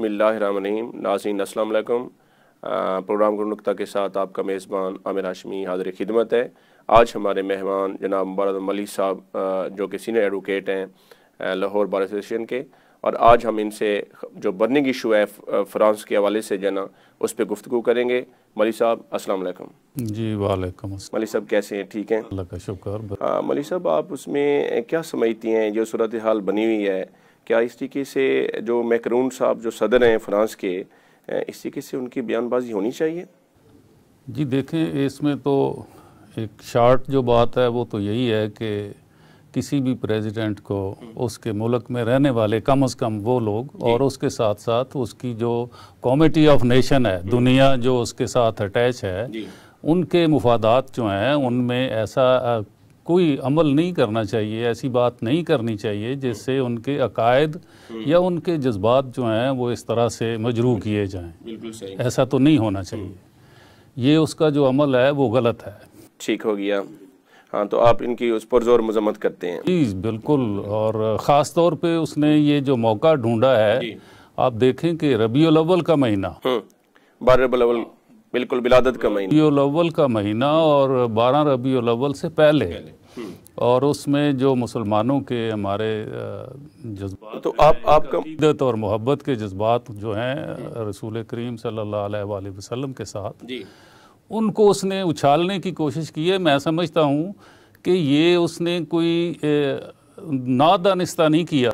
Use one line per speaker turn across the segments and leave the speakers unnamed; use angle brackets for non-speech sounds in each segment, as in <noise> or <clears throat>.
बिसमीम नाजीन असलकम प्रोग्राम गुरुनुक्ता के साथ आपका मेज़बान आमिर हाशमी हाजिर खिदमत है आज हमारे मेहमान जनाब मुबारक मलिक साहब जो कि सीनियर एडवोकेट हैं लाहौर बार एसोसिएशन के और आज हम इनसे जो बर्निंग इशू है फ्रांस के हवाले से जना उस पर गुफ्तु करेंगे मलिक साहब अस्सलाम
जी वालेकुम
मलिक साहब कैसे हैं ठीक हैं
अल्लाह
मलिक साहब आप उसमें क्या समझती हैं जो सूरत हाल बनी हुई है क्या इस तरीके से जो मैकरून साहब जो सदर हैं फ्रांस के इस तरीके से उनकी बयानबाजी होनी चाहिए
जी देखें इसमें तो एक शार्ट जो बात है वो तो यही है कि किसी भी प्रेसिडेंट को उसके मुल्क में रहने वाले कम से कम वो लोग और उसके साथ साथ उसकी जो कॉमिटी ऑफ नेशन है हम्म। दुनिया जो उसके साथ अटैच है उनके मुफादात जो हैं उनमें ऐसा कोई अमल नहीं करना चाहिए ऐसी बात नहीं करनी चाहिए जिससे उनके अकायद हम्म। या उनके जज्बात जो हैं वो इस तरह से मजरू किए जाएं ऐसा तो नहीं होना चाहिए हम्म। ये उसका जो अमल है वो गलत है
ठीक हो गया हाँ तो आप इनकी उस पर ज़ोर मजम्मत करते हैं
जी बिल्कुल और ख़ास तौर पे उसने ये जो मौका ढूंढा है आप देखें कि रबी अलवल का महीना
हम्म। बारह बिल्कुल बिलादत का महीना
रबी अव्वल का महीना और बारह रबी अव्वल से पहले, हम्म। और उसमें जो मुसलमानों के हमारे जज्बात तो आप आपका और मोहब्बत के जज्बात जो हैं हम्म। रसूल करीम सल्ला वसलम के साथ जी उनको उसने उछालने की कोशिश की है मैं समझता हूँ कि ये उसने कोई नादानिस्ता नहीं किया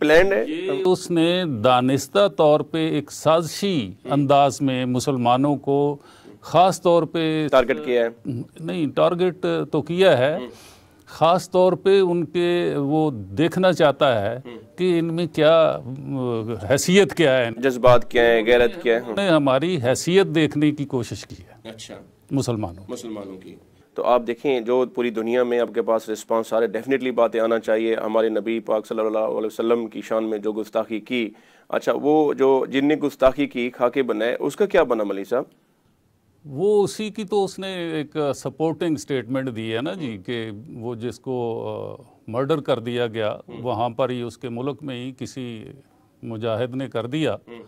प्लान है ये उसने दानिस्ता तौर पे एक साजिशी अंदाज में मुसलमानों को ख़ास तौर पे टारगेट किया है नहीं टारगेट तो किया है ख़ास तौर पे उनके वो देखना चाहता है कि इनमें क्या हैसियत क्या है
जज्बात क्या है गैरत क्या है
हमारी हैसियत देखने की कोशिश की है अच्छा मुसलमानों
मुसलमानों की तो आप देखें जो पूरी दुनिया में आपके पास रिस्पांस आ रहा है डेफिनेटली बातें आना चाहिए हमारे नबी पाक सल्लल्लाहु अलैहि वसल्लम की शान में जो गुस्ताखी की अच्छा वो जो जिनने गुस्ताखी की खाके बनाए उसका क्या बना मलिक साहब
वो उसी की तो उसने एक सपोर्टिंग स्टेटमेंट दी है ना जी हम्म। कि वो जिसको मर्डर कर दिया गया हम्म। वहाँ पर ही उसके मुल्क में ही किसी मुजाहिद ने कर दिया हम्म।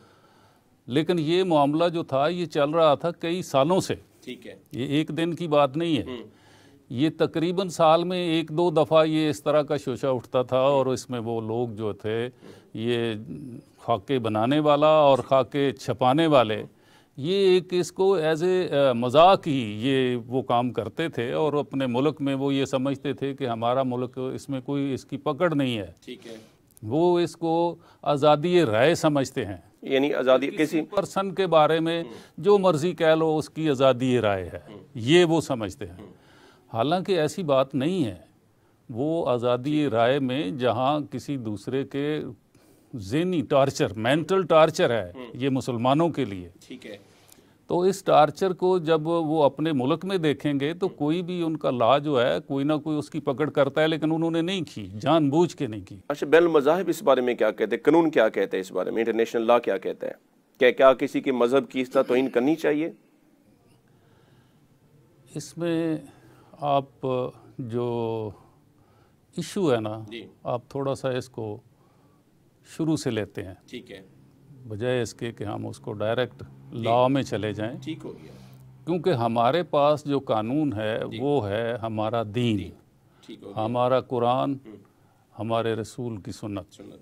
लेकिन ये मामला जो था ये चल रहा था कई सालों से ठीक है ये एक दिन की बात नहीं है हम्म। ये तकरीबन साल में एक दो दफ़ा ये इस तरह का शोशा उठता था और इसमें वो लोग जो थे ये खाके बनाने वाला और खाके छपाने वाले ये एक इसको एज ए मजाक ही ये वो काम करते थे और अपने मुल्क में वो ये समझते थे कि हमारा मुल्क इसमें कोई इसकी पकड़ नहीं है ठीक है वो इसको आज़ादी राय समझते हैं यानी आज़ादी किसी पर्सन के बारे में हम्म। जो मर्जी कह लो उसकी आज़ादी राय है हम्म। ये वो समझते हैं हम्म। हालांकि ऐसी बात नहीं है वो आज़ादी राय में जहाँ किसी दूसरे के जेनी टॉर्चर मेंटल टॉर्चर है ये मुसलमानों के लिए ठीक है तो इस टार्चर को जब वो अपने मुल्क में देखेंगे तो कोई भी उनका ला जो है कोई ना कोई उसकी पकड़ करता है लेकिन उन्होंने नहीं की जानबूझ के नहीं की अच्छा बैल मजाहब इस
बारे में क्या कहते हैं कानून क्या कहते हैं इस बारे में इंटरनेशनल लॉ क्या कहते हैं क्या क्या किसी के मज़हब की इस तरह तोहन करनी चाहिए
इसमें आप जो इशू है ना आप थोड़ा सा इसको शुरू से लेते हैं ठीक है बजाय इसके कि हम उसको डायरेक्ट लॉ में चले जाएं ठीक हो गया क्योंकि हमारे पास जो कानून है वो है हमारा दीन, दीन। हमारा कुरान हम्म। हमारे रसूल की सुन्नत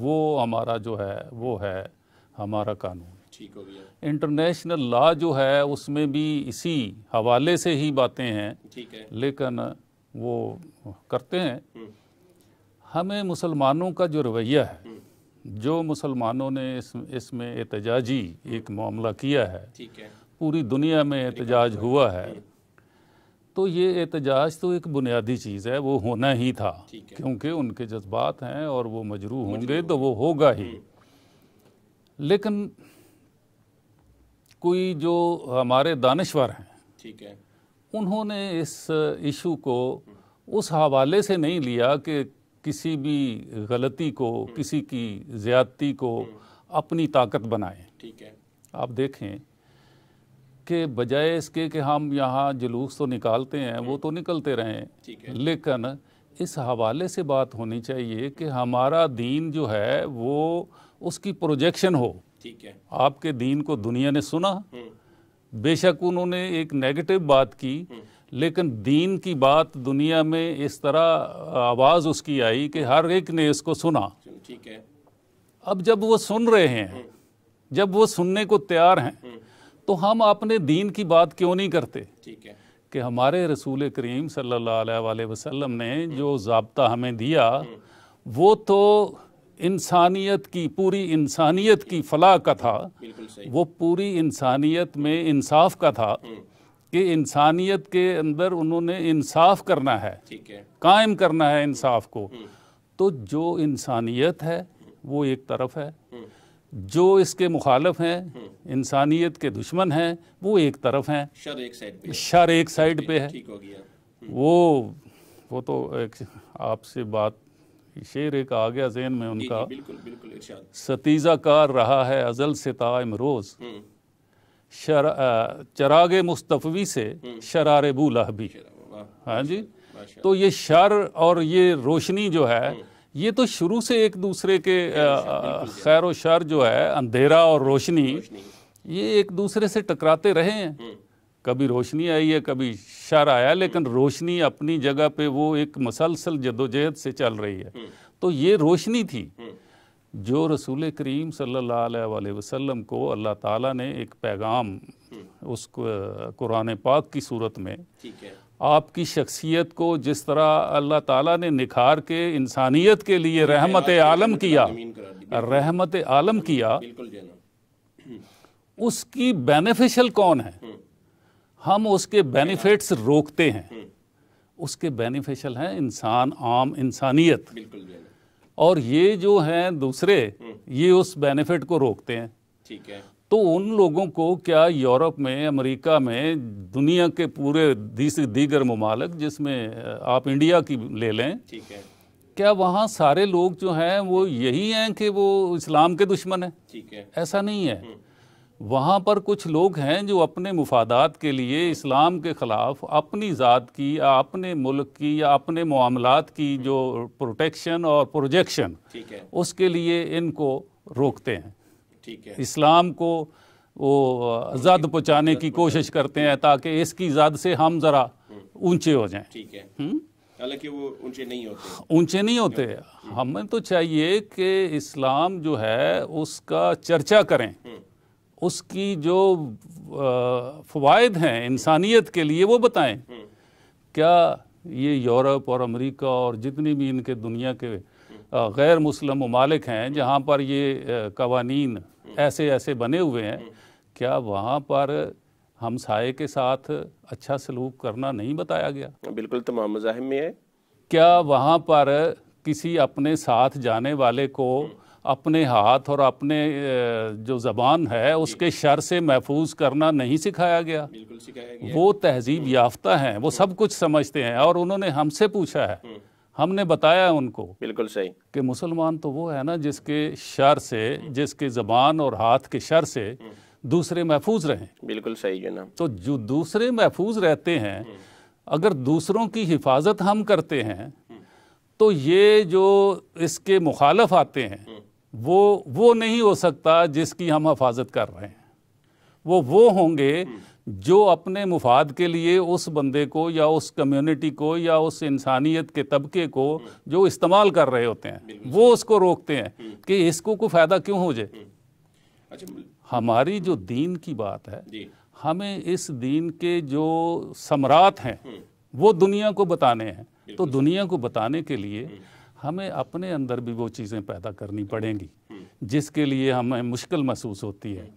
वो हमारा जो है वो है हमारा कानून ठीक हो गया इंटरनेशनल लॉ जो है उसमें भी इसी हवाले से ही बातें हैं ठीक है लेकिन वो करते हैं हम्म। हमें मुसलमानों का जो रवैया है हम्म। जो मुसलमानों ने इस इसमें एहतजाजी एक मामला किया है ठीक है पूरी दुनिया में एहतजाज हुआ है तो ये एहतजाज तो एक बुनियादी चीज़ है वो होना ही था क्योंकि उनके जज्बात हैं और वो मजरू होंगे तो वो होगा ही हम्म। लेकिन कोई जो हमारे दानश्वर हैं ठीक है उन्होंने इस इशू को उस हवाले से नहीं लिया कि किसी भी गलती को किसी की ज़्यादती को अपनी ताकत बनाएं ठीक है आप देखें कि बजाय इसके कि हम यहाँ जुलूस तो निकालते हैं वो तो निकलते रहें लेकिन इस हवाले से बात होनी चाहिए कि हमारा दीन जो है वो उसकी प्रोजेक्शन हो ठीक है आपके दीन को दुनिया ने सुना हम्म। बेशक उन्होंने एक नेगेटिव बात की हम्म। लेकिन दीन की बात दुनिया में इस तरह आवाज़ उसकी आई कि हर एक ने इसको सुना ठीक है अब जब वो सुन रहे हैं हम्म। जब वो सुनने को तैयार हैं हम्म। तो हम अपने दीन की बात क्यों नहीं करते ठीक है कि हमारे रसूल करीम सल्ला वसलम हम्म। ने जो जबता हमें दिया वो तो इंसानियत की पूरी इंसानियत की फलाह का था वो पूरी इंसानियत में इंसाफ का था कि इंसानियत के अंदर उन्होंने इंसाफ करना है ठीक है कायम करना है इंसाफ को हम्म। तो जो इंसानियत है वो एक तरफ है हम्म। जो इसके मुखालफ हैं हम्म। इंसानियत के दुश्मन हैं वो एक तरफ हैं शर एक साइड पे शर एक साइड पे है ठीक हो गया वो वो तो आपसे बात शेर एक आ गया जेन में उनका बिल्कुल बिल्कुल सतीजा कार रहा है अजल सिता इमरोज़ चराग मुस्तफ़ी से शरार बूलह भी हाँ जी तो ये शर और ये रोशनी जो है हम्म। ये तो शुरू से एक दूसरे के खैर व शर जो है अंधेरा और रोशनी ये एक दूसरे से टकराते रहे हैं हम्म। कभी रोशनी आई है कभी शर आया लेकिन हम्म। रोशनी अपनी जगह पे वो एक मसलसल जदोजहद से चल रही है तो ये रोशनी थी जो रसूल करीम सल्ला वसम को अल्लाह ताला ने एक पैगाम हम्म। उस कुरान पाक की सूरत में आपकी शख्सियत को जिस तरह अल्लाह ताला ने निखार के इंसानियत के लिए रहमत आलम किया रहमत आलम किया उसकी बेनिफिशियल कौन है हम्म। हम उसके बेनिफिट्स रोकते हैं हम्म। उसके बेनिफिशियल हैं इंसान आम इंसानियत और ये जो हैं दूसरे हम्म। ये उस बेनिफिट को रोकते हैं ठीक है तो उन लोगों को क्या यूरोप में अमेरिका में दुनिया के पूरे दीगर ममालक जिसमें आप इंडिया की ले लें ठीक है क्या वहाँ सारे लोग जो हैं वो यही हैं कि वो इस्लाम के दुश्मन हैं ठीक है ऐसा नहीं है हम्म। वहाँ पर कुछ लोग हैं जो अपने मुफादात के लिए इस्लाम के ख़िलाफ़ अपनी ज़ात की या अपने मुल्क की या अपने मामलात की जो प्रोटेक्शन और प्रोजेक्शन उसके लिए इनको रोकते हैं ठीक है इस्लाम को वो जद पहुँचाने की कोशिश करते हैं ताकि इसकी जद से हम ज़रा हम्म। ऊंचे हो जाएं ठीक है हम्म।
हालांकि वो ऊंचे नहीं होते
ऊंचे नहीं होते हमें तो चाहिए कि इस्लाम जो है उसका चर्चा करें उसकी जो फवायद हैं इंसानियत के लिए वो बताएं क्या ये यूरोप और अमेरिका और जितनी भी इनके दुनिया के गैर मुस्लिम ममालिक हैं जहाँ पर ये कवानीन ऐसे ऐसे बने हुए हैं क्या वहाँ पर हमसाए के साथ अच्छा सलूक करना नहीं बताया गया बिल्कुल
तमाम मजाहब में है
क्या वहाँ पर किसी अपने साथ जाने वाले को अपने हाथ और अपने जो ज़बान है उसके शर से महफूज करना नहीं सिखाया गया, सिखाया गया। वो तहजीब हम्म। याफ्ता हैं वो सब हम्म। कुछ समझते हैं और उन्होंने हमसे पूछा है हम्म। हमने बताया है उनको बिल्कुल सही कि मुसलमान तो वो है ना जिसके शर से जिसके ज़बान और हाथ के शर से दूसरे महफूज रहे बिल्कुल सही है ना तो जो दूसरे महफूज रहते हैं अगर दूसरों की हिफाजत हम करते हैं तो ये जो इसके मुखालफ आते हैं वो वो नहीं हो सकता जिसकी हम हफाजत कर रहे हैं वो वो होंगे जो अपने मुफाद के लिए उस बंदे को या उस कम्युनिटी को या उस इंसानियत के तबके को जो इस्तेमाल कर रहे होते हैं वो उसको रोकते हैं हम्म। कि इसको कोई फ़ायदा क्यों हो जाए हम्म। अच्छा हमारी जो दीन की बात है हमें इस दीन के जो सम्राट हैं हम्म। वो दुनिया को बताने हैं तो दुनिया को बताने के लिए हमें अपने अंदर भी वो चीज़ें पैदा करनी पड़ेंगी जिसके लिए हमें मुश्किल महसूस होती है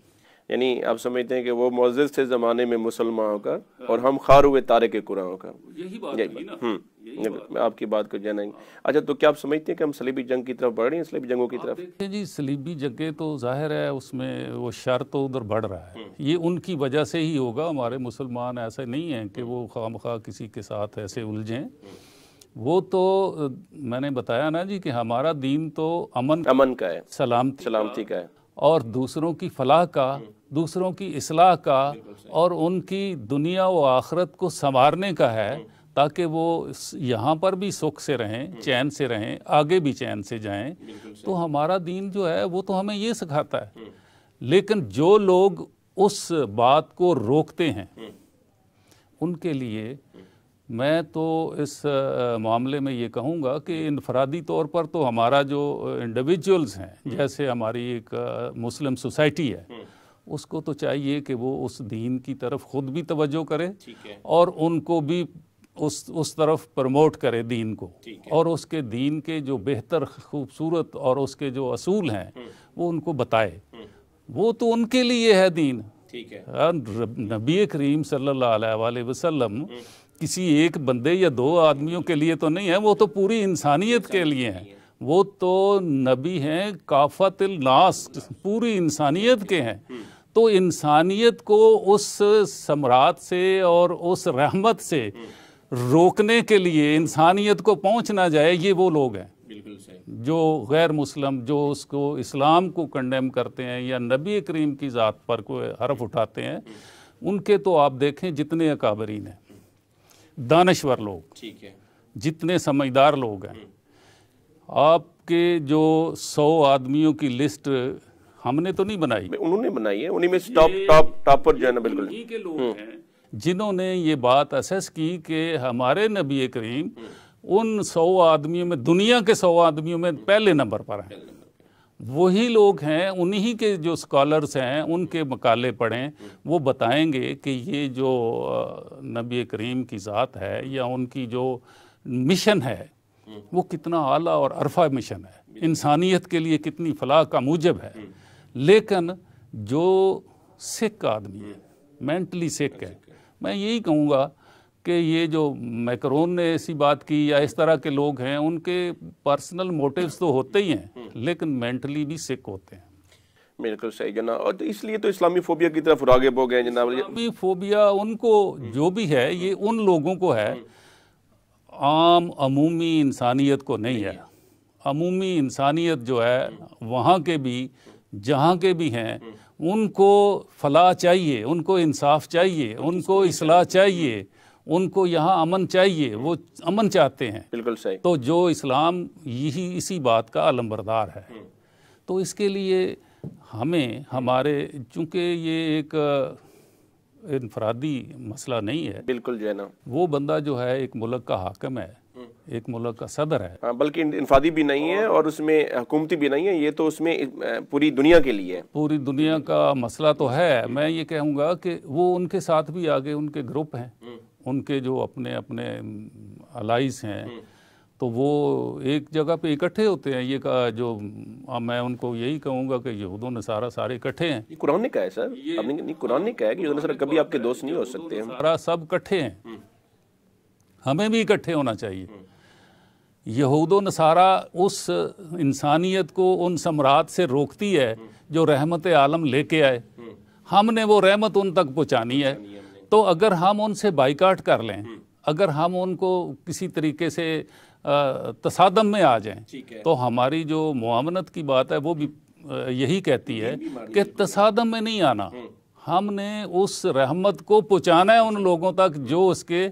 यानी आप समझते हैं कि वो मोजिल थे ज़माने में मुसलमानों का और हम खार हुए तारे के कुरानों का यही बात हम्म, यही, यही बात आपकी बात को जानेंगे अच्छा तो क्या आप समझते हैं कि हम सलीबी जंग की तरफ बढ़ रहे हैं सलीबी जंगों की
तरफ जी सलीबी जंगे तो जाहिर है उसमें वो शर तो उधर बढ़ रहा है हम्म। ये उनकी वजह से ही होगा हमारे मुसलमान ऐसे नहीं हैं कि वो खाम किसी के साथ ऐसे उलझें हम्म। वो तो मैंने बताया ना जी कि हमारा दीन तो अमन अमन का है सलामती सलामती का है और दूसरों की फलाह का दूसरों की इसलाह का और उनकी दुनिया व आखरत को संवारने का है ताकि वो यहाँ पर भी सुख से रहें चैन से रहें आगे भी चैन से जाएं तो हमारा दीन जो है वो तो हमें ये सिखाता है लेकिन जो लोग उस बात को रोकते हैं हम्म। उनके लिए मैं तो इस मामले में ये कहूँगा कि इनफरादी तौर पर तो हमारा जो इंडिविजुअल्स हैं हम्म। जैसे हमारी एक मुस्लिम सोसाइटी है हम्म। उसको तो चाहिए कि वो उस दीन की तरफ ख़ुद भी तवज्जो करे और उनको भी उस उस तरफ प्रमोट करे दीन को और उसके दीन के जो बेहतर खूबसूरत और उसके जो असूल हैं हम्म। वो उनको बताए वो तो उनके लिए है दीन ठीक है हाँ, नबी करीम सल्लल्लाहु अलैहि वसल्लम किसी एक बंदे या दो आदमियों के लिए तो नहीं है वो तो पूरी इंसानियत के लिए हैं वो तो नबी हैं काफतिल नास पूरी इंसानियत के हैं तो इंसानियत को उस सम्राट से और उस रहमत से रोकने के लिए इंसानियत को पहुंच ना जाए ये वो लोग हैं जो गैर मुस्लिम जो उसको इस्लाम को कंडेम करते हैं या नबी करीम की ज़ात पर कोई हरफ उठाते हैं उनके तो आप देखें जितने अकाबरीन हैं दानश्वर लोग ठीक है जितने समझदार लोग हैं आपके जो सौ आदमियों की लिस्ट हमने तो नहीं बनाई उन्होंने बनाई है उन्हीं में टॉप टॉप पर जो है ना बिल्कुल के लोग हम्म। हैं जिन्होंने ये बात असेस की कि हमारे नबी करीम हम्म। उन सौ आदमियों में दुनिया के सौ आदमियों में पहले नंबर पर हैं वही लोग हैं उन्हीं के जो स्कॉलर्स हैं उनके मकाले पढ़ें वो बताएंगे कि ये जो नबी करीम की ज़ात है या उनकी जो मिशन है वो कितना आला और अरफा मिशन है इंसानियत के लिए कितनी फलाह का मूजब है हम्म। लेकिन जो सिख आदमी हम्म। है मेंटली सिख है मैं यही कहूँगा कि ये जो मैक्रोन ने ऐसी बात की या इस तरह के लोग हैं उनके पर्सनल मोटिव्स तो होते ही हैं हम्म। लेकिन मेंटली भी सिक होते हैं
बिल्कुल सही जना और तो इसलिए तो इस्लामी फोबिया की तरफ रागे हो गए
जनाब इस्लामी फोबिया उनको हम्म। जो भी है ये हम्म। उन लोगों को है आम अमूमी इंसानियत को नहीं है अमूमी इंसानियत जो है वहाँ के भी जहाँ के भी हैं उनको फलाह चाहिए उनको इंसाफ चाहिए उनको इसलाह चाहिए उनको यहाँ अमन चाहिए वो अमन चाहते हैं बिल्कुल सही तो जो इस्लाम यही इसी बात का आलम्बरदार है हम्म। तो इसके लिए हमें हमारे चूँकि ये एक इनफरादी मसला नहीं है बिल्कुल जो है ना वो बंदा जो है एक मुल्क का हाकम है हम्म। एक मुल्क का सदर है
हाँ, बल्कि इनफादी भी नहीं है और उसमें हुकूमती भी नहीं है ये तो उसमें पूरी दुनिया के लिए
पूरी दुनिया का मसला तो है मैं ये कहूँगा कि वो उनके साथ भी आगे उनके ग्रुप हैं हम्म। उनके जो अपने अपने अलाइज हैं हम्म। तो वो एक जगह पे इकट्ठे होते हैं ये का जो आ, मैं उनको यही कहूँगा कि यहूदो नसारा सारे इकट्ठे हैं ये
कुरान ने कहा है सर ये नहीं कुरान ने कहा है कि यहूदो नसारा कभी आपके दोस्त नहीं हो सकते हैं
सारा सब इकट्ठे हैं हम्म। हमें भी इकट्ठे होना चाहिए हम्म। यहूदो नसारा उस इंसानियत को उन सम्राट से रोकती है जो रहमत आलम लेके आए हमने वो रहमत उन तक पहुँचानी है तो अगर हम उनसे बाइकाट कर लें हम्म। अगर हम उनको किसी तरीके से तसादम में आ जाएं तो हमारी जो मुआमनत की बात है वो भी यही कहती है कि तसादम में नहीं आना हम्म। हमने उस रहमत को पहुँचाना है उन लोगों तक जो उसके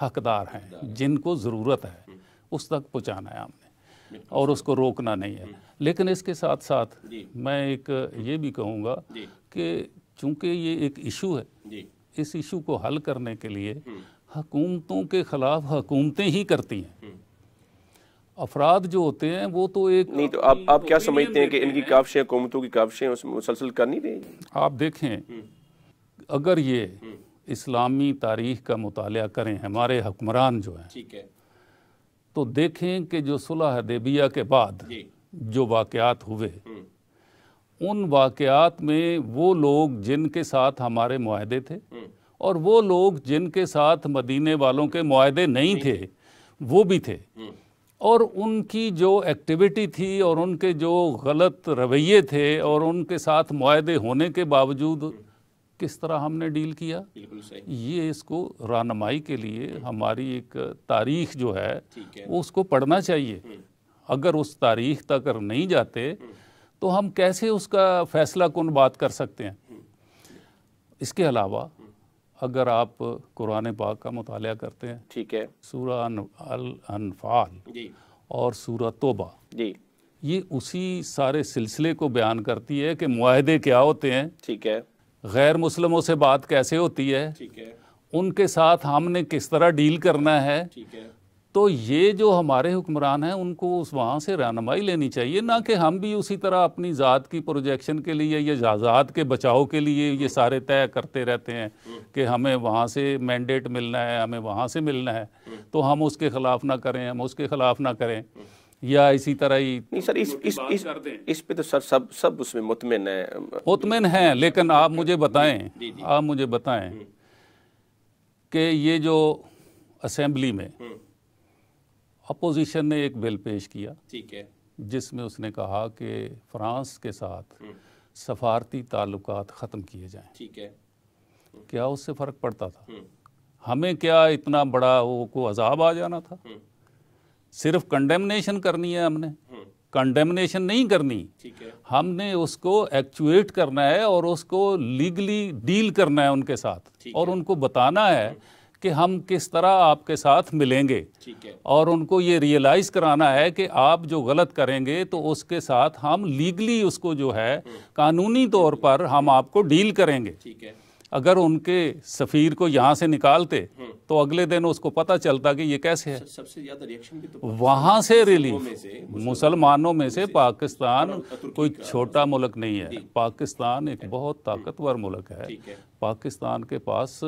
हकदार हैं जिनको ज़रूरत है हम्म। उस तक पहुँचाना है हमने और उसको रोकना नहीं है लेकिन इसके साथ साथ मैं एक ये भी कहूँगा कि चूँकि ये एक इशू है इस इशू को हल करने के लिए हम्म। हकूमतों के ख़िलाफ़ हकूमतें ही करती हैं हम्म। अफराद जो होते हैं वो तो एक नहीं तो आप आप क्या समझते
हैं कि इनकी काफशें हुकूमतों की काफशें उसमें मुसलसल करनी रहेगी
आप देखें हम्म। अगर ये इस्लामी तारीख का मुताल करें हमारे हुक्मरान जो हैं ठीक है तो देखें कि जो सुलह हदेबिया के बाद जो वाकयात हुए उन वाकयात में वो लोग जिनके साथ हमारे माहदे थे हम्म। और वो लोग जिनके साथ मदीने वालों के माहदे नहीं थे वो भी थे हम्म। और उनकी जो एक्टिविटी थी और उनके जो गलत रवैये थे और उनके साथ माहदे होने के बावजूद हम्म। किस तरह हमने डील किया ये इसको रानमाई के लिए हमारी एक तारीख जो है, है। उसको पढ़ना चाहिए अगर उस तारीख तक नहीं जाते तो हम कैसे उसका फैसला कौन बात कर सकते हैं इसके अलावा अगर आप कुरान पाक का मताल करते हैं ठीक है सूरा अल अनफाल और सूरा तोबा जी ये उसी सारे सिलसिले को बयान करती है कि माहदे क्या होते हैं ठीक है गैर मुसलमों से बात कैसे होती है ठीक है उनके साथ हमने किस तरह डील करना है, है। तो ये जो हमारे हुक्मरान हैं उनको उस वहाँ से रहनमाई लेनी चाहिए ना कि हम भी उसी तरह अपनी ज़ात की प्रोजेक्शन के लिए या ज़ात के बचाव के लिए ये सारे तय करते रहते हैं कि हमें वहाँ से मैंडेट मिलना है हमें वहाँ से मिलना है तो हम उसके ख़िलाफ़ ना करें हम उसके ख़िलाफ़ ना करें या इसी तरह ही नहीं सर इस इस इस,
इस पे तो सर सब सब उसमें मुतमिन है मुतमिन
हैं लेकिन आप मुझे बताएं आप मुझे बताएं कि ये जो असेंबली में हम्म। अपोजिशन ने एक बिल पेश किया ठीक है जिसमें उसने कहा कि फ्रांस के साथ हम्म। सफारती ताल्लुक ख़त्म किए जाएं
ठीक है हम्म।
क्या उससे फ़र्क पड़ता था हम्म। हमें क्या इतना बड़ा वो को अजाब आ जाना था सिर्फ कंडेमनेशन करनी है हमने कंडेमनेशन नहीं करनी हमने उसको एक्चुएट करना है और उसको लीगली डील करना है उनके साथ और उनको बताना है कि हम किस तरह आपके साथ मिलेंगे और उनको ये रियलाइज कराना है कि आप जो गलत करेंगे तो उसके साथ हम लीगली उसको जो है हम्म। कानूनी तौर पर हम आपको डील करेंगे अगर उनके सफ़ीर को यहाँ से निकालते हम्म। तो अगले दिन उसको पता चलता कि ये कैसे है
सबसे ज़्यादा रिएक्शन भी
तो वहाँ से रिलीफ मुसलमानों में से पाकिस्तान कोई छोटा मुल्क नहीं है पाकिस्तान एक बहुत ताकतवर मुल्क है पाकिस्तान के पास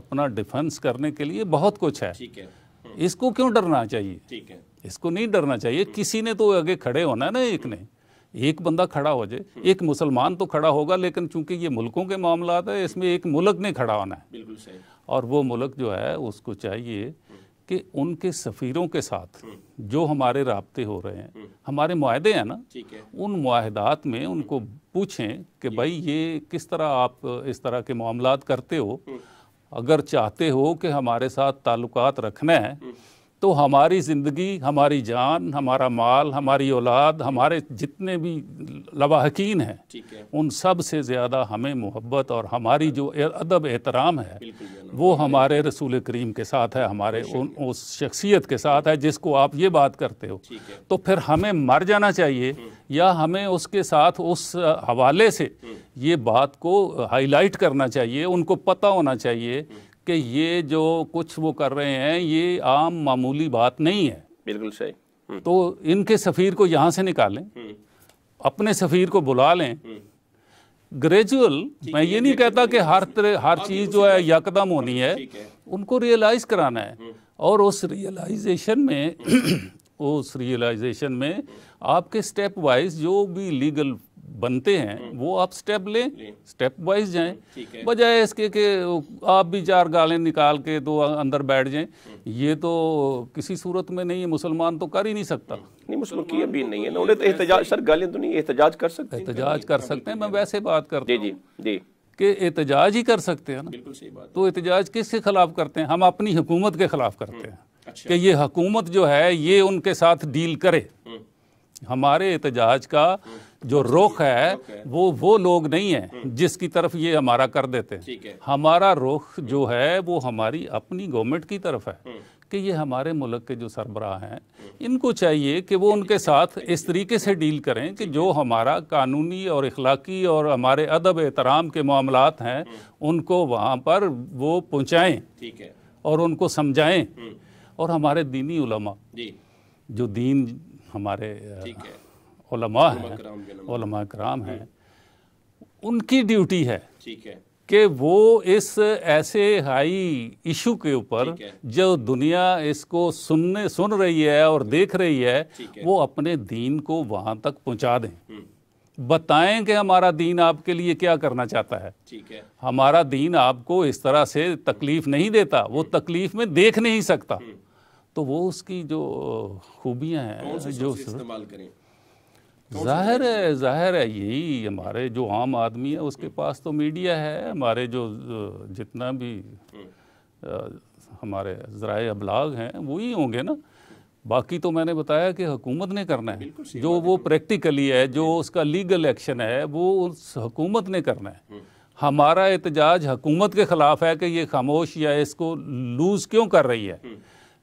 अपना डिफेंस करने के लिए बहुत कुछ है ठीक है
हम्म।
इसको क्यों डरना चाहिए ठीक है इसको नहीं डरना चाहिए हम्म। किसी ने तो आगे खड़े होना है ना एक ने एक बंदा खड़ा हो जाए हम्म। एक मुसलमान तो खड़ा होगा लेकिन चूंकि ये मुल्कों के मामला है इसमें एक मुल्क ने खड़ा होना है बिल्कुल सही और वो मुल्क जो है उसको चाहिए कि उनके सफ़ीरों के साथ जो हमारे रबते हो रहे हैं हमारे माहदे हैं ना है। उन माहदात में उनको पूछें कि भाई ये किस तरह आप इस तरह के मामला करते हो अगर चाहते हो कि हमारे साथ ताल्लुक रखना है तो हमारी ज़िंदगी हमारी जान हमारा माल हमारी औलाद हमारे जितने भी लवाहकीन हैं है। उन सब से ज़्यादा हमें मोहब्बत और हमारी जो अदब एहतराम है वो हमारे रसूल करीम के साथ है हमारे उन उस शख्सियत के साथ है जिसको आप ये बात करते हो तो फिर हमें मर जाना चाहिए हम्म। या हमें उसके साथ उस हवाले से हम्म। ये बात को हाईलाइट करना चाहिए उनको पता होना चाहिए हम्म। कि ये जो कुछ वो कर रहे हैं ये आम मामूली बात नहीं है बिल्कुल सही हम्म। तो इनके सफ़ीर को यहाँ से निकालें हम्म। अपने सफ़ीर को बुला लें हम्म। ग्रेजुअल मैं ये नहीं कहता कि हर तरह हर हाँ, चीज़ जो है यकदम होनी हाँ, है उनको रियलाइज़ कराना है और उस रियलाइजेशन में <clears throat> उस रियलाइजेशन में आपके स्टेप वाइज जो भी लीगल बनते हैं हम्म। वो आप स्टेप लें स्टेप वाइज जाएं बजाय इसके कि आप भी चार गालें निकाल के तो अंदर बैठ जाएं हम्म। ये तो किसी सूरत में नहीं है मुसलमान तो कर ही नहीं सकता हम्म।
नहीं मुस्लिम की अभी नहीं तो है ना उन्हें तो एहतजाज सर गालें तो नहीं एहतजाज
कर सकते एहतजाज कर सकते हैं मैं वैसे बात करता जी जी कि एहतजाज ही कर सकते हैं ना तो एहतजाज किसके खिलाफ करते हैं हम अपनी हुकूमत के खिलाफ करते हैं अच्छा। कि ये हुकूमत जो है ये उनके साथ डील करे हमारे एहतजाज का जो रोख है वो वो लोग नहीं है हम्म। जिसकी तरफ ये हमारा कर देते हैं हमारा रुख जो हम्म। है वो हमारी अपनी गवर्नमेंट की तरफ है हम्म। कि ये हमारे मुल्क के जो सरबराह हैं इनको चाहिए कि वो उनके साथ इस तरीके से डील करें कि जो हमारा कानूनी और इखलाकी और हमारे अदब एहतराम के मामला हैं उनको वहाँ पर वो पहुँचाएँ और उनको समझाएँ और हमारे दीनी उलमा
जो
दीन हमारे उलमा
हैं
कराम हैं हम्म। उनकी ड्यूटी है ठीक है कि वो इस ऐसे हाई इशू के ऊपर जो दुनिया इसको सुनने सुन रही है और हम्म। देख रही है, है। वो अपने दीन को वहाँ तक पहुँचा दें हम्म। बताएं कि हमारा दीन आपके लिए क्या करना चाहता है ठीक है हमारा दीन आपको इस तरह से तकलीफ़ नहीं देता वो तकलीफ़ में देख नहीं सकता तो वो उसकी जो खूबियाँ हैं जो इस्तेमाल करें जाहिर है जाहिर है यही हमारे जो आम आदमी है उसके पास तो मीडिया है हमारे जो जितना भी आ, हम्म। हमारे ज़राए अबलाग हैं वही होंगे ना बाकी तो मैंने बताया कि हुकूमत ने करना है जो वो प्रैक्टिकली है जो उसका लीगल एक्शन है वो उस हुकूमत ने करना है हम्म। हमारा एहतजाज हुकूमत के ख़िलाफ़ है कि ये खामोश या इसको लूज़ क्यों कर रही है हम्म।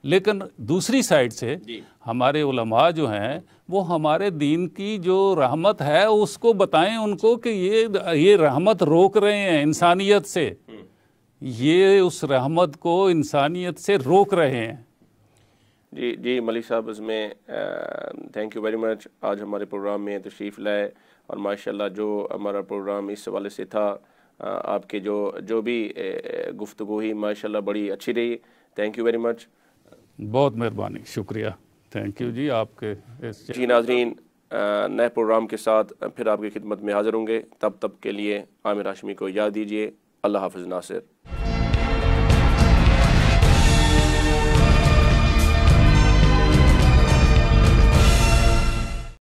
लेकिन दूसरी साइड से हमारे उलमा जो हैं वो हमारे दीन की जो रहमत है उसको बताएं उनको कि ये ये रहमत रोक रहे हैं इंसानियत से ये उस रहमत को इंसानियत से रोक रहे हैं
जी जी मलिक साहब इसमें थैंक यू वेरी मच आज हमारे प्रोग्राम में तशरीफ़ लाए और माशाल्लाह जो हमारा प्रोग्राम इस हवाले से था आपके जो जो भी गुफ्तु ही माशाल्लाह बड़ी अच्छी रही थैंक यू वेरी मच
बहुत मेहरबानी शुक्रिया थैंक यू जी आपके इस
जी नाजरीन नए प्रोग्राम के साथ फिर आपकी खिदमत में हाजिर होंगे तब तब के लिए आमिर हाशमी को याद दीजिए अल्लाह हाफ नासिर